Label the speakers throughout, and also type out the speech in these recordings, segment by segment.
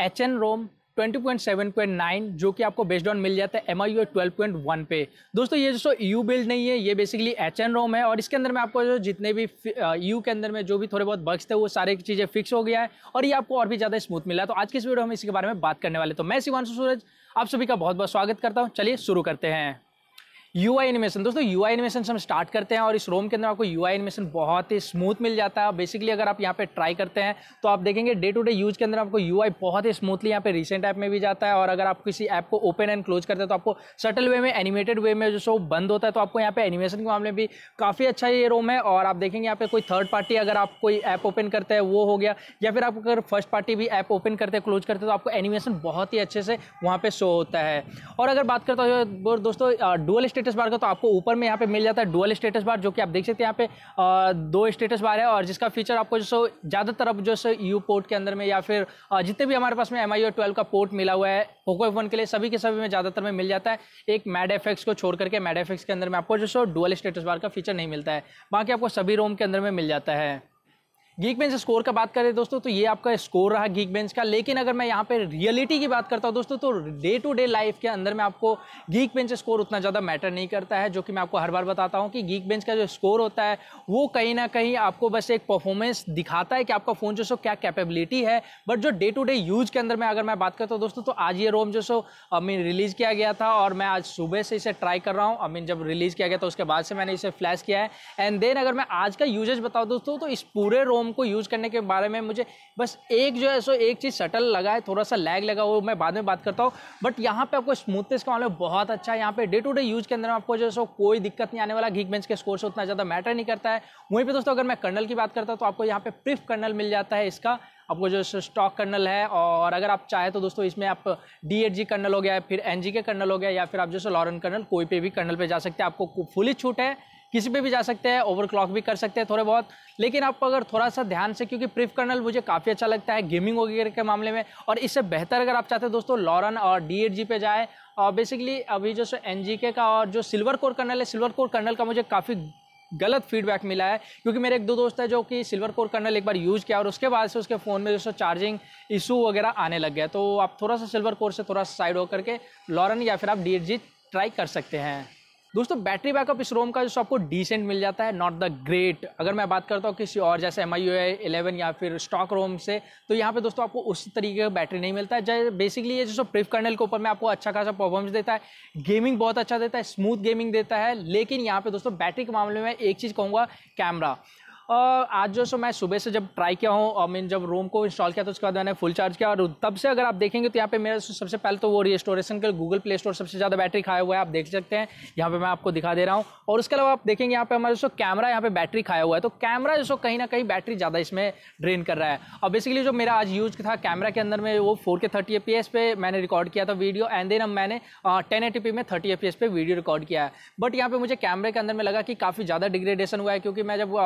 Speaker 1: H N रोम 20.7.9 जो कि आपको बेस्ड ऑन मिल जाता है एम आई ट्वेल्व पे दोस्तों ये जो यू बिल्ड नहीं है ये बेसिकली एच एन रोम है और इसके अंदर में आपको जो जितने भी यू के अंदर में जो भी थोड़े बहुत बग्स थे वो सारे चीज़ें फिक्स हो गया है और ये आपको और भी ज़्यादा स्मूथ मिला तो आज के इस वीडियो हम इसके बारे में बात करने वाले तो मैं शिवानशु सूरज आप सभी का बहुत बहुत स्वागत करता हूँ चलिए शुरू करते हैं यू आई एनिमेशन दोस्तों यू आई एनिमेशन से हम स्टार्ट करते हैं और इस रोम के अंदर आपको यू आई एनिमेशन बहुत ही स्मूथ मिल जाता है बेसिकली अगर आप यहाँ पे ट्राई करते हैं तो आप देखेंगे डे टू डे यूज के अंदर आपको यू आई बहुत ही स्मूथली यहाँ पे रिसेंट ऐप में भी जाता है और अगर आप किसी ऐप को ओपन एंड क्लोज करते हैं तो आपको सटल वे में एनिमेटेड वे में जो सो बंद होता है तो आपको यहाँ पे एनिमेशन के मामले में भी काफ़ी अच्छा ये रोम है और आप देखेंगे यहाँ पे कोई थर्ड पार्टी अगर आप कोई ऐप ओपन करते हैं वो हो गया या फिर आप अगर फर्स्ट पार्टी भी ऐप ओपन करते हैं क्लोज करते हैं तो आपको एनिमेशन बहुत ही अच्छे से वहाँ पर शो होता है और अगर बात करता हूँ दोस्तों डुअल स्टेट स्टेटस बार का तो आपको ऊपर में यहाँ पे मिल जाता है डुअल स्टेटस बार जो कि आप देख सकते हैं यहाँ पे दो स्टेटस बार है और जिसका फीचर आपको जो सो ज़्यादातर अब जो सो यू पोर्ट के अंदर में या फिर जितने भी हमारे पास में एम आई का पोर्ट मिला हुआ है पोको एफ के लिए सभी के सभी में ज़्यादातर में मिल जाता है एक मैड एफेक्स को छोड़ करके मैड एफेक्स के अंदर में आपको जो सो डुअल स्टेटस बार का फीचर नहीं मिलता है बाकी आपको सभी रोम के अंदर में मिल जाता है गीक बेंच स्कोर का बात करें दोस्तों तो ये आपका स्कोर रहा गीक बेंच का लेकिन अगर मैं यहाँ पे रियलिटी की बात करता हूँ दोस्तों तो डे टू डे लाइफ के अंदर में आपको गीक बेंच स्कोर उतना ज़्यादा मैटर नहीं करता है जो कि मैं आपको हर बार बताता हूँ कि गीक बेंच का जो स्कोर होता है वो कहीं ना कहीं आपको बस एक परफॉर्मेंस दिखाता है कि आपका फ़ोन जो सो क्या कैपेबिलिटी है बट जो डे टू डे यूज के अंदर में अगर मैं बात करता हूँ दोस्तों तो आज ये रोम जो सो आई मीन रिलीज़ किया गया था और मैं आज सुबह से इसे ट्राई कर रहा हूँ आई मीन जब रिलीज़ किया गया था उसके बाद से मैंने इसे फ्लैश किया है एंड देन अगर मैं आज का यूजेज बताऊँ दोस्तों तो इस पूरे रोम प्लेटफॉर्म को यूज़ करने के बारे में मुझे बस एक जो है सो एक चीज़ सटल लगा है थोड़ा सा लैग लगा वो मैं बाद में बात करता हूँ बट यहाँ पे आपको स्मूथनेस का मामला बहुत अच्छा है यहाँ पे डे टू डे यूज़ के अंदर आपको जो है सो कोई दिक्कत नहीं आने वाला घीक बेंच के स्कोर से उतना ज़्यादा मैटर नहीं करता है वहीं पर दोस्तों अगर मैं कर्नल की बात करता हूँ तो आपको यहाँ पे प्रिफ कर्नल मिल जाता है इसका आपको जो स्टॉक कर्नल है और अगर आप चाहें तो दोस्तों इसमें आप डी एट जी कर्नल हो गया फिर एन जी के कर्नल हो गया या फिर आप जो सो लॉरन कर्नल कोई पे भी कर्नल पे जा सकते हैं आपको फुली छूट है किसी पे भी जा सकते हैं ओवरक्लॉक भी कर सकते हैं थोड़े बहुत लेकिन आपको अगर थोड़ा सा ध्यान से क्योंकि प्रिफ कर्नल मुझे काफ़ी अच्छा लगता है गेमिंग वगैरह के मामले में और इससे बेहतर अगर आप चाहते हैं दोस्तों लॉरन और डी पे जाए और बेसिकली अभी जो एन का और जो सिल्वर कोर कर्नल है सिल्वर कोर कर्नल का मुझे काफ़ी गलत फीडबैक मिला है क्योंकि मेरे एक दो दोस्त है जो कि सिल्वर कोर कर्नल एक बार यूज़ किया और उसके बाद से उसके फ़ोन में जो चार्जिंग इशू वगैरह आने लग गया तो आप थोड़ा सा सिल्वर कोर से थोड़ा सा साइड होकर के लॉरन या फिर आप डी ट्राई कर सकते हैं दोस्तों बैटरी बैकअप इस रोम का जो आपको डिसेंट मिल जाता है नॉट द ग्रेट अगर मैं बात करता हूँ किसी और जैसे एम आई इलेवन या फिर स्टॉक रोम से तो यहाँ पे दोस्तों आपको उस तरीके का बैटरी नहीं मिलता है जैसे बेसिकली ये जो प्रिफ कर्नल के ऊपर में आपको अच्छा खासा परफॉर्मेंस देता है गेमिंग बहुत अच्छा देता है स्मूथ गेमिंग देता है लेकिन यहाँ पे दोस्तों बैटरी के मामले में एक चीज़ कहूँगा कैमरा और आज जो सो मैं सुबह से जब ट्राई किया हूँ आई मीन जब रोम को इंस्टॉल किया तो उसके बाद मैंने फुल चार्ज किया और तब से अगर आप देखेंगे तो यहाँ पे मेरा सबसे पहले तो वो रिस्टोरेशन के गूगल प्ले स्टोर सबसे ज़्यादा बैटरी खाया हुआ है आप देख सकते हैं यहाँ पे मैं आपको दिखा दे रहा हूँ और उसके अलावा आप देखेंगे यहाँ पे हमारे जो कैमरा यहाँ पे बैटरी खाया हुआ है तो कैमरा जो कहीं ना कहीं बैटरी ज़्यादा इसमें ड्रेन कर रहा है और बेसिकली जो मेरा आज यूज था कैमरा के अंदर में वो फोर के थर्टी एफ पे मैंने रिकॉर्ड किया था वीडियो एंड देन मैंने टेन में थर्टी एफ पे वीडियो रिकॉर्ड किया है बट यहाँ पे मुझे कैमरे के अंदर में लगा कि काफ़ी ज़्यादा डिग्रेडेशन हुआ है क्योंकि मैं जब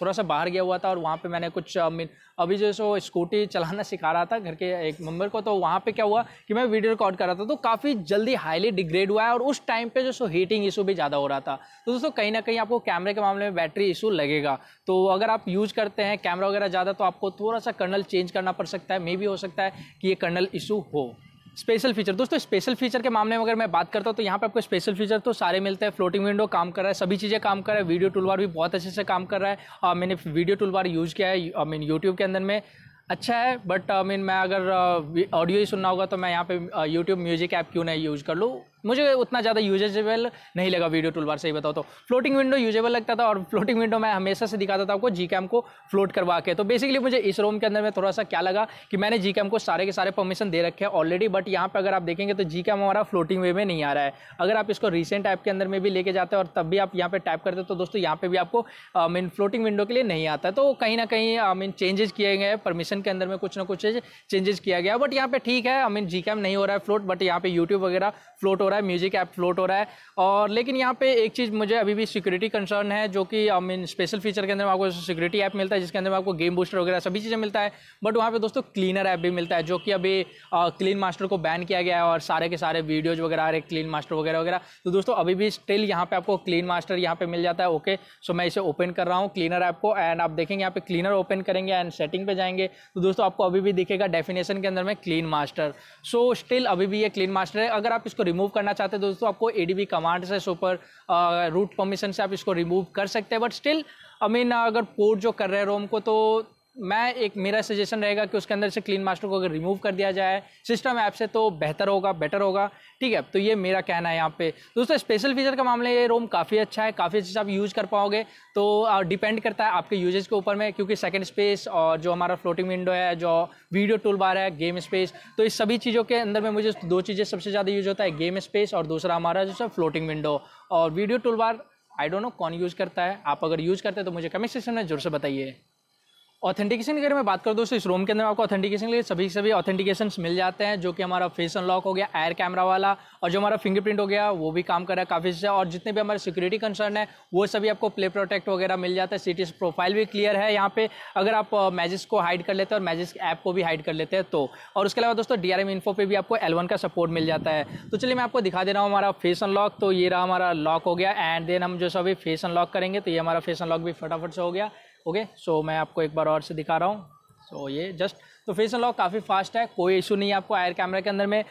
Speaker 1: थोड़ा सा बाहर गया हुआ था और वहाँ पे मैंने कुछ अभी जो सो स्कूटी चलाना सिखा रहा था घर के एक मेम्बर को तो वहाँ पे क्या हुआ कि मैं वीडियो रिकॉर्ड कर रहा था तो काफ़ी जल्दी हाईली डिग्रेड हुआ है और उस टाइम पे जो सो हीटिंग इशू भी ज़्यादा हो रहा था तो दोस्तों कहीं ना कहीं आपको कैमरे के मामले में बैटरी इशू लगेगा तो अगर आप यूज़ करते हैं कैमरा वगैरह ज़्यादा तो आपको थोड़ा सा कर्नल चेंज करना पड़ सकता है मे भी हो सकता है कि ये कर्नल इशू हो स्पेशल फीचर दोस्तों स्पेशल फीचर के मामले में अगर मैं बात करता हूँ तो यहाँ पे आपको स्पेशल फीचर तो सारे मिलते हैं फ्लोटिंग विंडो काम कर रहा है सभी चीज़ें काम कर रहा है वीडियो टूलबार भी बहुत अच्छे से काम कर रहा है आ, मैंने वीडियो टूलबार यूज़ किया है आई मीन यूट्यूब के अंदर में अच्छा है बट आई मीन मैं अगर ऑडियो ही सुनना होगा तो मैं यहाँ पे यूट्यूब म्यूज़िक ऐप क्यों ना यूज़ कर लूँ मुझे उतना ज़्यादा यूजेबल नहीं लगा वीडियो टूल बार सही बताओ तो फ्लोटिंग विंडो यूजेबल लगता था और फ्लोटिंग विंडो मैं हमेशा से दिखाता था आपको जी कैम को फ्लोट करवा के तो बेसिकली मुझे इस रोम के अंदर में थोड़ा सा क्या लगा कि मैंने जी कैम को सारे के सारे परमिशन दे रखे हैं ऑलरेडी बट यहाँ पर अगर आप देखेंगे तो जी कैम हमारा फ्लोटिंग वे में नहीं आ रहा है अगर आप इसको रिसेंट ऐप के अंदर में भी लेके जाते हैं और तब भी आप यहाँ पर टाइप करते तो दोस्तों यहाँ पर भी आपको मीन फ्लोटिंग विंडो के लिए नहीं आता तो कहीं ना कहीं आई मीन चेंजेस किए गए परमिशन के अंदर में कुछ ना कुछ चेंजेस किया गया बट यहाँ पर ठीक है आई मीन जी नहीं हो रहा है फ्लोट बट यहाँ पे यूट्यूब वगैरह फ्लोट हो रहा है रहा है म्यूजिक ऐप फ्लोट हो रहा है और लेकिन यहाँ पे एक चीज़ मुझे अभी भी सिक्योरिटी कंसर्न है जो कि आई मीन स्पेशल फीचर के अंदर आपको सिक्योरिटी ऐप मिलता है जिसके अंदर आपको गेम बूस्टर वगैरह सभी चीज़ें मिलता है बट वहाँ पर दोस्तों क्लीनर ऐप भी मिलता है जो कि अभी क्लीन मास्टर को बैन किया गया है और सारे के सारे वीडियोज़ वगैरह आ रहे क्लीन मास्टर वगैरह वगैरह तो दोस्तों अभी भी स्टिल यहाँ पर आपको क्लीन मास्टर यहाँ पर मिल जाता है ओके सो मैं इसे ओपन कर रहा हूँ क्लीनर ऐप को एंड आप देखेंगे यहाँ पर क्लीनर ओपन करेंगे एंड सेटिंग पर जाएंगे तो दोस्तों आपको अभी भी दिखेगा डेफिनेशन के अंदर में क्लीन मास्टर सो स्टिल अभी भी ये क्लीन मास्टर है अगर आप इसको रिमूव करना करना चाहते हैं दोस्तों आपको ए कमांड से सुपर रूट परमिशन से आप इसको रिमूव कर सकते हैं बट स्टिल आई मीन अगर पोर्ट जो कर रहे हैं रोम को तो मैं एक मेरा सजेशन रहेगा कि उसके अंदर से क्लीन मास्टर को अगर रिमूव कर दिया जाए सिस्टम ऐप से तो बेहतर होगा बेटर होगा ठीक है तो ये मेरा कहना है यहाँ पे दोस्तों स्पेशल फीचर का मामले ये रोम काफ़ी अच्छा है काफ़ी अच्छे से आप यूज़ कर पाओगे तो डिपेंड करता है आपके यूजेज के ऊपर में क्योंकि सेकेंड स्पेस और जो हमारा फ्लोटिंग विंडो है जो वीडियो टूल बार है गेम स्पेस तो इस सभी चीज़ों के अंदर में मुझे दो चीज़ें सबसे ज़्यादा यूज होता है गेम स्पेस और दूसरा हमारा जो है फ्लोटिंग विंडो और video toolbar I don't know कौन यूज़ करता है आप अगर यूज़ करते हैं तो मुझे कमेंट सेक्शन में जरूर से बताइए ऑथेंटिकेशन की अगर मैं बात करूँ दोस्तों इस रूम के अंदर आपको ऑथेंटिकेशन के लिए सभी सभी ऑथेंटिकेशन मिल जाते हैं जो कि हमारा फेस अनलॉक हो गया एयर कैमरा वाला और जो हमारा फिंगरप्रिंट हो गया वो भी काम कर रहा है काफ़ी से और जितने भी हमारे सिक्योरिटी कंसर्न है वो सभी आपको प्ले प्रोटेक्ट वगैरह मिल जाता है सिटीज प्रोफाइल भी क्लियर है यहाँ पे अगर आप मैजिस को हाइड कर लेते हैं और मैजिस ऐप को भी हाइड कर लेते हैं तो और उसके अलावा दोस्तों डी आर पे भी आपको एल का सपोर्ट मिल जाता है तो चलिए मैं आपको दिखा दे रहा हूँ हमारा फेस अनलॉक तो ये रहा हमारा लॉक हो गया एंड देन हम जो सभी फेस अनलॉक करेंगे तो ये हमारा फेस अनलॉक भी फटाफट से हो गया ओके सो मैं आपको एक बार और से दिखा रहा हूँ सो so, ये जस्ट तो फेस अनलॉक काफ़ी फास्ट है कोई इशू नहीं है आपको आयर कैमरा के अंदर में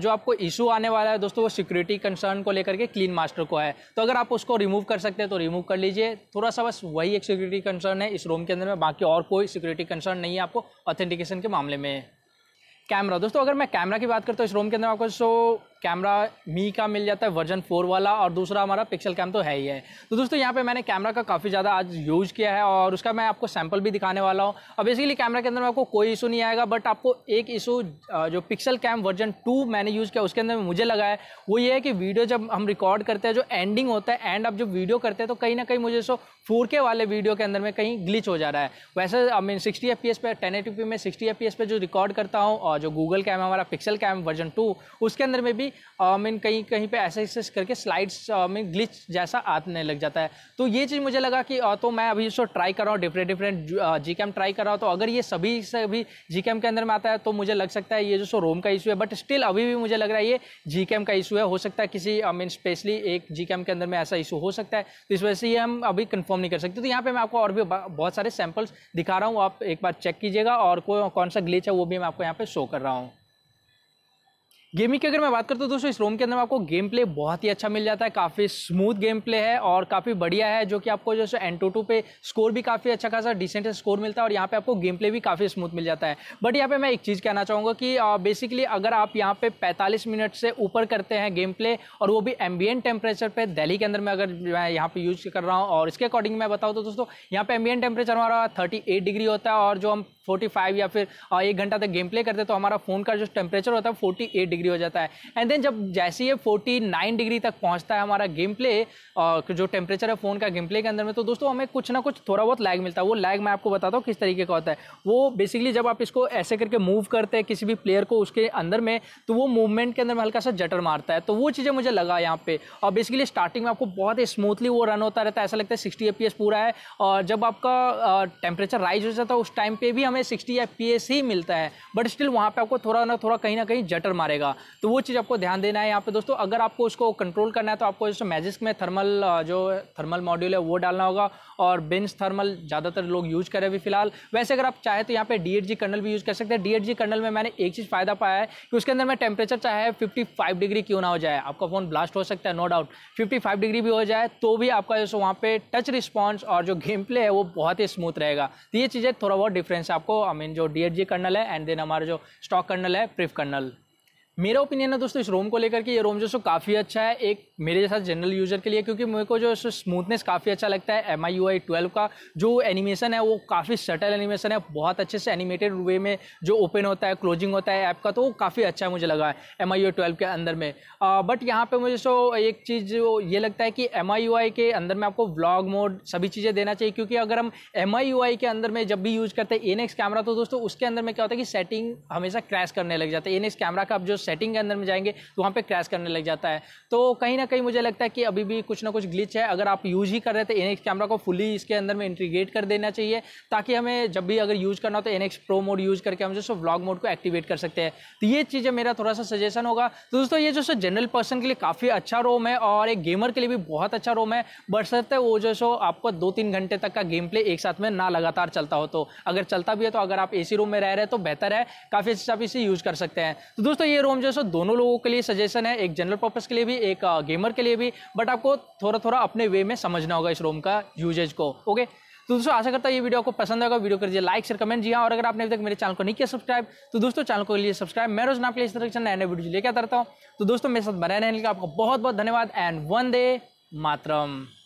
Speaker 1: जो आपको इशू आने वाला है दोस्तों वो सिक्योरिटी कंसर्न को लेकर के क्लीन मास्टर को है तो अगर आप उसको रिमूव कर सकते हैं तो रिमूव कर लीजिए थोड़ा सा बस वही एक सिक्योरिटी कंसर्न है इस रूम के अंदर में बाकी और कोई सिक्योरिटी कंसर्न नहीं है आपको ऑथेंटिकेशन के मामले में कैमरा दोस्तों अगर मैं कैमरा की बात करता हूँ इस रूम के अंदर आपको सो कैमरा मी का मिल जाता है वर्जन फोर वाला और दूसरा हमारा पिक्सल कैम तो है ही है तो दोस्तों यहाँ पे मैंने कैमरा का काफ़ी ज़्यादा आज यूज़ किया है और उसका मैं आपको सैम्पल भी दिखाने वाला हूँ अब बेसिकली कैमरा के अंदर में आपको कोई इशू नहीं आएगा बट आपको एक इशू जो पिक्सल कैम वर्जन टू मैंने यूज़ किया उसके अंदर मुझे लगा है वो ये है कि वीडियो जब हम रिकॉर्ड करते हैं जो एंडिंग होता है एंड अब जब वीडियो करते हैं तो कहीं ना कहीं मुझे सो फोर वाले वीडियो के अंदर में कहीं ग्लिच हो जा रहा है वैसे आई मीन सिक्सटी एफ पे टेन में सिक्सटी एफ पे जो रिकॉर्ड करता हूँ और जो गूगल कैम हमारा पिक्सल कैम वर्जन टू उसके अंदर में भी भी मीन कहीं कहीं पे ऐसे ऐसे करके स्लाइड्स में ग्लिच जैसा आने लग जाता है तो ये चीज़ मुझे लगा कि तो मैं अभी इसको ट्राई कर रहा हूँ डिफरेंट डिफरेंट जी ट्राई कर रहा हूँ तो अगर ये सभी से भी जी के अंदर में आता है तो मुझे लग सकता है ये जो सो रोम का इशू है बट स्टिल अभी भी मुझे लग रहा है ये जी का इशू है हो सकता है किसी मीन स्पेशली एक जी के अंदर में ऐसा इशू हो सकता है तो इस वजह से ये हम अभी कंफर्म नहीं कर सकते तो यहाँ पर मैं आपको और भी बहुत सारे सैम्पल्स दिखा रहा हूँ आप एक बार चेक कीजिएगा और कौन सा ग्लिच है वो भी मैं आपको यहाँ पे शो कर रहा हूँ गेमिंग की अगर मैं बात करता हूँ दोस्तों इस रोम के अंदर आपको गेम प्ले बहुत ही अच्छा मिल जाता है काफ़ी स्मूथ गेम प्ले है और काफ़ी बढ़िया है जो कि आपको जो है एनटोटू टू पे स्कोर भी काफ़ी अच्छा खासा डिसेंट स्कोर मिलता है और यहाँ पे आपको गेम प्ले भी काफ़ी स्मूथ मिल जाता है बट यहाँ पे मैं एक चीज़ कहना चाहूँगा कि बेसिकली अगर आप यहाँ पे पैंतालीस मिनट से ऊपर करते हैं गेम प्ले और वो भी एम्बियन टेम्परेचर पर दिल्ली के अंदर में अगर मैं यहाँ पर यूज़ कर रहा हूँ और इसके अकॉर्डिंग मैं बताऊँ तो दोस्तों यहाँ पर एम्बियन टेम्परेचर हमारा थर्टी डिग्री होता है और जो हम फोर्टी या फिर एक घंटा तक गेम प्ले करते तो हमारा फ़ोन का जो टेम्परेचर होता है फोर्टी डिग्री डिग्री हो जाता है एंड देन जब जैसे ये 49 डिग्री तक पहुंचता है हमारा गेम प्ले और जो टेम्परेचर है फ़ोन का गेम प्ले के अंदर में तो दोस्तों हमें कुछ ना कुछ थोड़ा बहुत लैग मिलता है वो लैग मैं आपको बताता हूँ किस तरीके का होता है वो बेसिकली जब आप इसको ऐसे करके मूव करते हैं किसी भी प्लेयर को उसके अंदर में तो वो मूवमेंट के अंदर में हल्का सा जटर मारता है तो वो चीज़ें मुझे लगा यहाँ पे और बेसिकली स्टार्टिंग में आपको बहुत ही स्मूथली वो रन होता रहता है ऐसा लगता है सिक्सटी एफ पूरा है और जब आपका टेम्परेचर राइज हो जाता है उस टाइम पे भी हमें सिक्सटी एफ ही मिलता है बट स्टिल वहाँ पर आपको थोड़ा ना थोड़ा कहीं ना कहीं जटर मारेगा होगा तो वो चीज़ आपको ध्यान देना है यहाँ पे दोस्तों अगर आपको उसको कंट्रोल करना है तो आपको जैसे मैजिस्क में थर्मल जो थर्मल मॉड्यूल है वो डालना होगा और बिन्स थर्मल ज़्यादातर लोग यूज़ करें अभी फिलहाल वैसे अगर आप चाहें तो यहाँ पे डी कर्नल भी यूज़ कर सकते हैं डी कर्नल में मैंने एक चीज़ फ़ायदा पाया है कि उसके अंदर में टेम्परेचर चाहे फिफ्टी डिग्री क्यों ना हो जाए आपका फ़ोन ब्लास्ट हो सकता है नो डाउट फिफ्टी डिग्री भी हो जाए तो भी आपका जैसे वहाँ पर टच रिस्पॉन्स और जो गेम प्ले है वो बहुत ही स्मूथ रहेगा तो ये चीज़ें थोड़ा बहुत डिफरेंस है आपको आई मीन जो डी कर्नल है एंड देन हमारा जो स्टॉक कर्नल है प्रिफ कर्नल मेरा ओपिनियन है दोस्तों इस रोम को लेकर के ये रोम जो सो काफ़ी अच्छा है एक मेरे जैसा जनरल यूजर के लिए क्योंकि मेरे को जो स्मूथनेस काफ़ी अच्छा लगता है एम आई आई ट्वेल्व का जो एनिमेशन है वो काफ़ी सटल एनिमेशन है बहुत अच्छे से एनिमेटेड वे में जो ओपन होता है क्लोजिंग होता है ऐप का तो वो काफ़ी अच्छा है मुझे लगा है एम आई ट्वेल्व के अंदर में बट यहाँ पर मुझे सो एक चीज़ ये लगता है कि एम आई यू आई के अंदर में आपको ब्लॉग मोड सभी चीज़ें देना चाहिए क्योंकि अगर हम एम आई यू आई के अंदर में जब भी यूज़ करते हैं एन एक्स कैमरा तो दोस्तों उसके अंदर में क्या होता है कि सेटिंग हमेशा क्रैश करने लग जाता है एन एक्स कैमरा का आप जो सेटिंग के अंदर में जाएंगे तो वहाँ पर क्रैश करने लग जाता है तो कहीं ना कहीं मुझे लगता है कि अभी भी कुछ ना कुछ ग्लिच है अगर आप यूज़ ही कर रहे थे एन कैमरा को फुली इसके अंदर में इंटीग्रेट कर देना चाहिए ताकि हमें जब भी अगर यूज़ करना हो तो एन प्रो मोड यूज़ करके हम जो सो व्लॉग मोड को एक्टिवेट कर सकते हैं तो ये चीज़ें मेरा थोड़ा सा सजेशन होगा तो दोस्तों ये जो सो जनरल पर्सन के लिए काफ़ी अच्छा रोम है और एक गेमर के लिए भी बहुत अच्छा रोम है बट सकते वो जो सो आपको दो तीन घंटे तक का गेम प्ले एक साथ में ना लगातार चलता हो तो अगर चलता भी है तो अगर आप ए रूम में रह रहे हैं तो बेहतर है काफ़ी अच्छे आप इसे यूज़ कर सकते हैं तो दोस्तों ये रोम जो है सो दोनों लोगों के लिए सजेशन है एक जनरल पर्पज़ के लिए भी एक गेमर के लिए भी बट आपको थोड़ा थोड़ा अपने वे में समझना होगा इस रोम का यूजेज को ओके तो दोस्तों आशा करता है ये वीडियो आपको पसंद आएगा वीडियो कर दीजिए लाइक शेयर कमेंट जी हाँ और अगर आपने अभी तक मेरे चैनल को नहीं किया सब्सक्राइब तो दोस्तों चैनल को लिए सब्सक्राइब मैं रोज नाम के लिए इस तरह से नए नए वीडियो लेकर आता रहता हूँ तो दोस्तों मेरे साथ बनाए रहने के लिए आपका बहुत बहुत धन्यवाद एंड वन डे मातरम